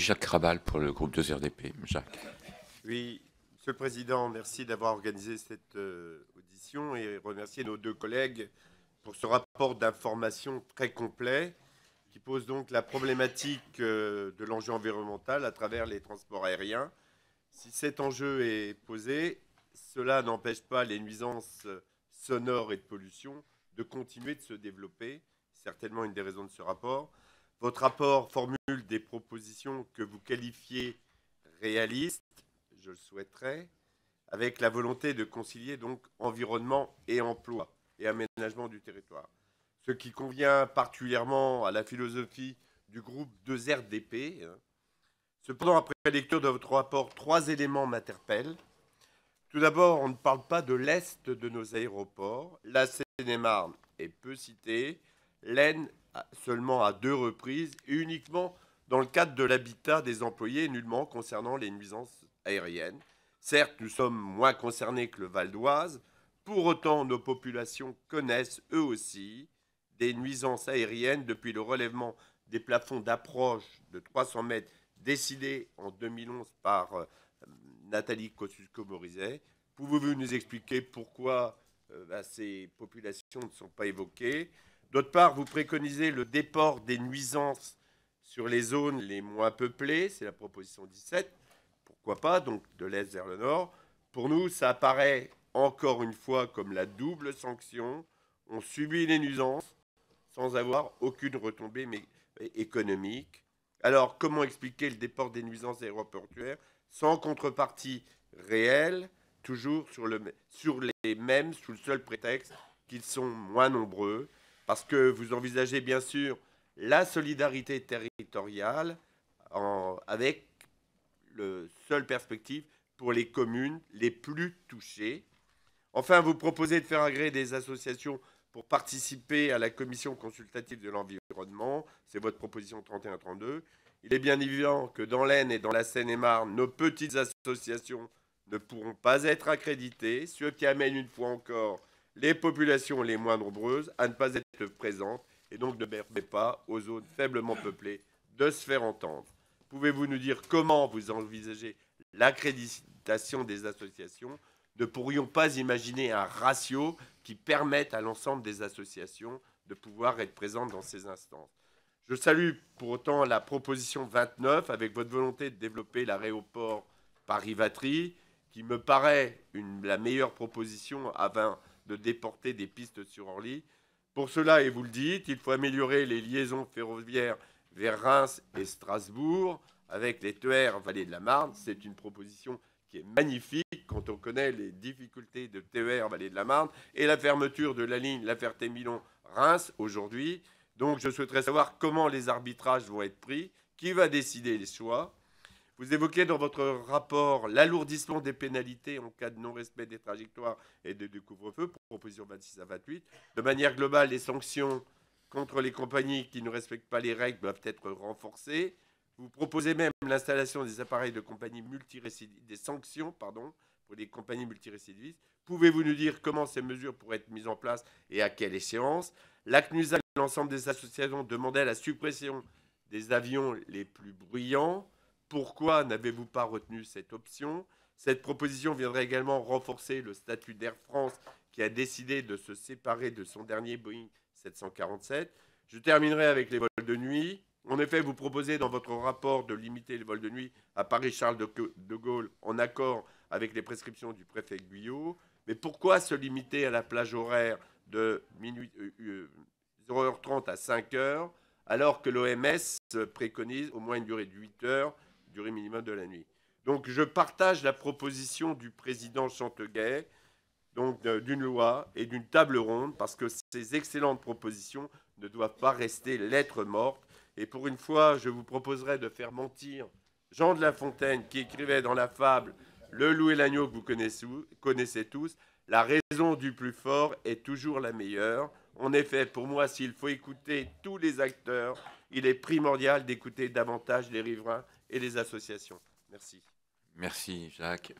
Jacques Rabal pour le groupe 2RDP. Jacques. Oui, Monsieur le Président, merci d'avoir organisé cette euh, audition et remercier nos deux collègues pour ce rapport d'information très complet qui pose donc la problématique euh, de l'enjeu environnemental à travers les transports aériens. Si cet enjeu est posé, cela n'empêche pas les nuisances euh, sonores et de pollution de continuer de se développer, certainement une des raisons de ce rapport, votre rapport formule des propositions que vous qualifiez réalistes, je le souhaiterais, avec la volonté de concilier donc environnement et emploi et aménagement du territoire. Ce qui convient particulièrement à la philosophie du groupe 2RDP. Hein. Cependant, après la lecture de votre rapport, trois éléments m'interpellent. Tout d'abord, on ne parle pas de l'Est de nos aéroports. La Seine-et-Marne est peu citée l'Aisne seulement à deux reprises et uniquement dans le cadre de l'habitat des employés, nullement concernant les nuisances aériennes. Certes, nous sommes moins concernés que le Val d'Oise, pour autant nos populations connaissent eux aussi des nuisances aériennes depuis le relèvement des plafonds d'approche de 300 mètres décidés en 2011 par euh, Nathalie Kosciusko-Morizet. Pouvez-vous nous expliquer pourquoi euh, ben, ces populations ne sont pas évoquées D'autre part, vous préconisez le déport des nuisances sur les zones les moins peuplées, c'est la proposition 17, pourquoi pas, donc de l'Est vers le Nord. Pour nous, ça apparaît encore une fois comme la double sanction. On subit les nuisances sans avoir aucune retombée économique. Alors, comment expliquer le déport des nuisances aéroportuaires sans contrepartie réelle, toujours sur, sur les mêmes, sous le seul prétexte qu'ils sont moins nombreux parce que vous envisagez bien sûr la solidarité territoriale avec le seule perspective pour les communes les plus touchées. Enfin, vous proposez de faire agréer des associations pour participer à la commission consultative de l'environnement. C'est votre proposition 31-32. Il est bien évident que dans l'Aisne et dans la Seine-et-Marne, nos petites associations ne pourront pas être accréditées, ce qui amène une fois encore les populations les moins nombreuses à ne pas être présentes et donc ne permet pas aux zones faiblement peuplées de se faire entendre. Pouvez-vous nous dire comment vous envisagez l'accréditation des associations Ne pourrions pas imaginer un ratio qui permette à l'ensemble des associations de pouvoir être présentes dans ces instances. Je salue pour autant la proposition 29 avec votre volonté de développer l'aéroport Paris-Vatry, qui me paraît la meilleure proposition avant de déporter des pistes sur Orly. Pour cela, et vous le dites, il faut améliorer les liaisons ferroviaires vers Reims et Strasbourg avec les TER Vallée de la Marne. C'est une proposition qui est magnifique quand on connaît les difficultés de TER Vallée de la Marne et la fermeture de la ligne La Ferté-Milon-Reims aujourd'hui. Donc je souhaiterais savoir comment les arbitrages vont être pris, qui va décider les choix. Vous évoquez dans votre rapport l'alourdissement des pénalités en cas de non-respect des trajectoires et de, couvre-feu, proposition 26 à 28. De manière globale, les sanctions contre les compagnies qui ne respectent pas les règles doivent être renforcées. Vous proposez même l'installation des appareils de compagnies multirécidivistes, des sanctions, pardon, pour les compagnies multirécidivistes. Pouvez-vous nous dire comment ces mesures pourraient être mises en place et à quelle échéance L'ACNUSA et l'ensemble des associations demandaient la suppression des avions les plus bruyants. Pourquoi n'avez-vous pas retenu cette option Cette proposition viendrait également renforcer le statut d'Air France qui a décidé de se séparer de son dernier Boeing 747. Je terminerai avec les vols de nuit. En effet, vous proposez dans votre rapport de limiter les vols de nuit à Paris-Charles de Gaulle en accord avec les prescriptions du préfet Guyot. Mais pourquoi se limiter à la plage horaire de 0h30 euh, euh, à 5h alors que l'OMS préconise au moins une durée de 8 heures durée minimum de la nuit. Donc je partage la proposition du président Chanteguet donc d'une loi et d'une table ronde parce que ces excellentes propositions ne doivent pas rester lettres morte. Et pour une fois, je vous proposerai de faire mentir Jean de La Fontaine qui écrivait dans la fable Le loup et l'agneau que vous connaissez tous. La raison du plus fort est toujours la meilleure. En effet, pour moi, s'il faut écouter tous les acteurs, il est primordial d'écouter davantage les riverains et les associations. Merci. Merci Jacques.